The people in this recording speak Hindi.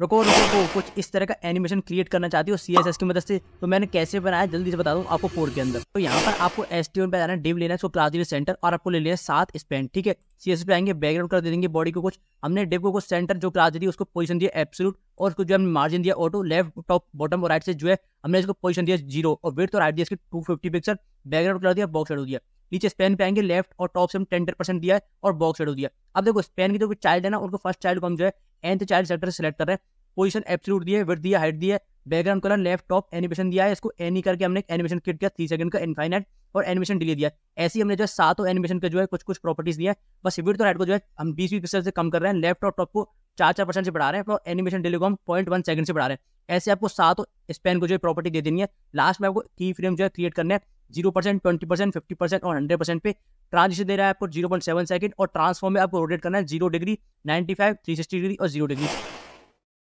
रुको रुको को कुछ इस तरह का एनिमेशन क्रिएट करना चाहती हो सी एस एस की मदद से तो मैंने कैसे बनाया जल्दी से बता दूँ आपको फोर के अंदर तो यहाँ पर आपको एस टी पे जाना है डिव लेना है इसको प्लाज्मा सेंटर और आपको ले लिया है सात स्पेन ठीक है सी एस पे आएंगे बैकग्राउंड कर दे देंगे बॉडी को कुछ हमने डिव को कुछ सेंटर जो क्लास दी उसको पोजिशन दिया एप्सलूट और उसको जो हमने मार्जिन दिया ऑटो लेफ्ट टॉप बॉटम और राइट से जो है हमने इसको पोजिशन दिया जीरो और वेट तो राइट दिया इसके two fifty pixel background colour दिया बॉक्स हो दिया नीचे स्पेन पे आएंगे लेफ्ट और टॉप से हम टेन परसेंट दिया है और बॉक्स हो दिया अब देखो स्पेन की जो तो चाइल्ड है ना उनको फर्स्ट चाइल्ड को हम जो है एंथ चाइल्ड सेक्टर सेलेक्ट कर रहे हैं पोजिशन एप्सलूट दिए है दिया हाइट दिया है background colour left top animation दिया है इसको एनी e करके हमने एनिमेशन किट किया थ्री सेकंड का इनफाइनाइट और एनिमेशन डिले दिया ऐसे ही हमने जो है सातों एनिमेशन का जो है कुछ कुछ प्रॉपर्टीज दिया है बस विद और हाइट को जो है हम बीस बीस से कम कर रहे हैं लेफ्ट और टॉप को चार चार परसेंट से बढ़ा रहे हैं और एनिमेशन डिले को हम पॉइंट वन सेकंड से बढ़ा रहे हैं ऐसे आपको सात स्पेन को जो है प्रॉपर्टी दे देनी है लास्ट में आपको की फ्रेम जो है क्रिएट करना है zero percent twenty percent fifty percent और हंड्रेड परसेंट पे ट्रांजिशन दे रहा है आपको जीरो पॉइंट सेवन सेकंड और ट्रांसफॉर्म में आपको रोटेट करना है zero degree ninety five three sixty degree और जीरो डिग्री